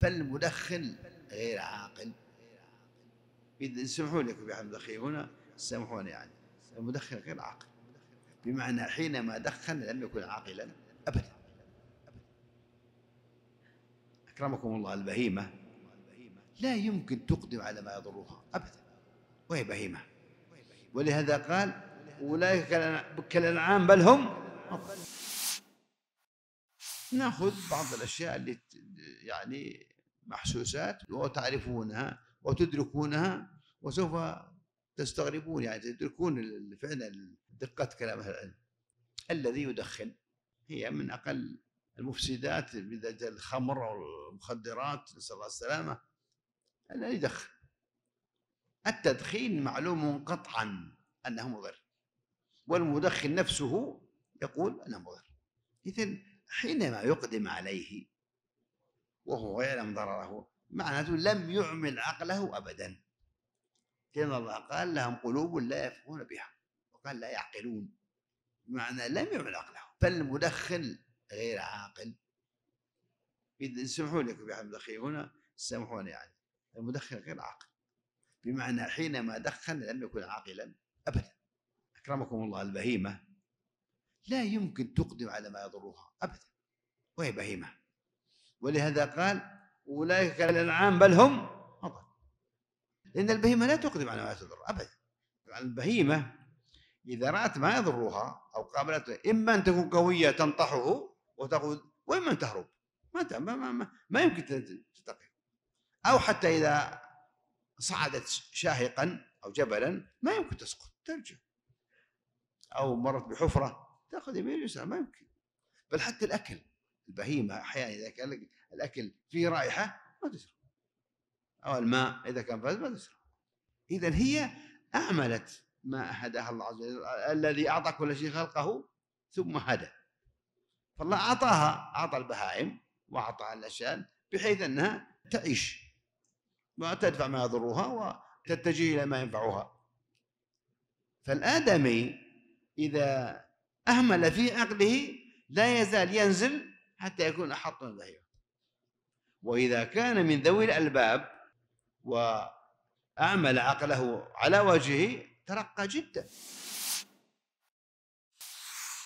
فالمدخن غير عاقل لي يا اخي هنا سامحوني يعني المدخن غير عاقل بمعنى حينما دخن لم يكن عاقلا ابدا اكرمكم الله البهيمه لا يمكن تقدم على ما يضرها ابدا وهي بهيمه ولهذا قال اولئك كالانعام بل هم ناخذ نعم. بعض الاشياء اللي يعني محسوسات وتعرفونها وتدركونها وسوف تستغربون يعني تدركون فعلا دقه كلام اهل العلم الذي يدخن هي من اقل المفسدات بدرجه الخمر والمخدرات نسال الله السلامه الذي يدخن التدخين معلوم قطعا انه مضر والمدخن نفسه يقول انه مضر اذا حينما يقدم عليه وهو يعلم ضرره معناته لم يعمل عقله أبدا لأن الله قال لهم قلوب لا يفقهون بها وقال لا يعقلون معنى لم يعمل عقله فالمدخن غير عاقل إذا سمحوا لكم يا عبد هنا سامحوني يعني المدخن غير عاقل بمعنى حينما دخن لم يكن عاقلا أبدا أكرمكم الله البهيمة لا يمكن تقدم على ما يضرها أبدا وهي بهيمة ولهذا قال أولئك كالأنعام بل هم أضل لأن البهيمة لا تقدم على ما تضر أبدا البهيمة إذا رأت ما يضرها أو قابلته إما أن تكون قوية تنطحه وتقول وإما أن تهرب ما, ما, ما, ما يمكن تستقيم أو حتى إذا صعدت شاهقا أو جبلا ما يمكن تسقط ترجع أو مرت بحفرة تاخذ يمين ويسار ما يمكن بل حتى الاكل البهيمه احيانا اذا كان الاكل فيه رائحه ما تشرب او الماء اذا كان فاز ما تشرب اذا هي اعملت ما هداها الله عز وجل الذي اعطى كل شيء خلقه ثم هدى فالله اعطاها اعطى البهائم واعطى الاشياء بحيث انها تعيش وتدفع ما يضرها وتتجه الى ما ينفعها فالادمي اذا أهمل في عقله لا يزال ينزل حتى يكون أحط ظهيره وإذا كان من ذوي الألباب وأعمل عقله على وجهه ترقى جدا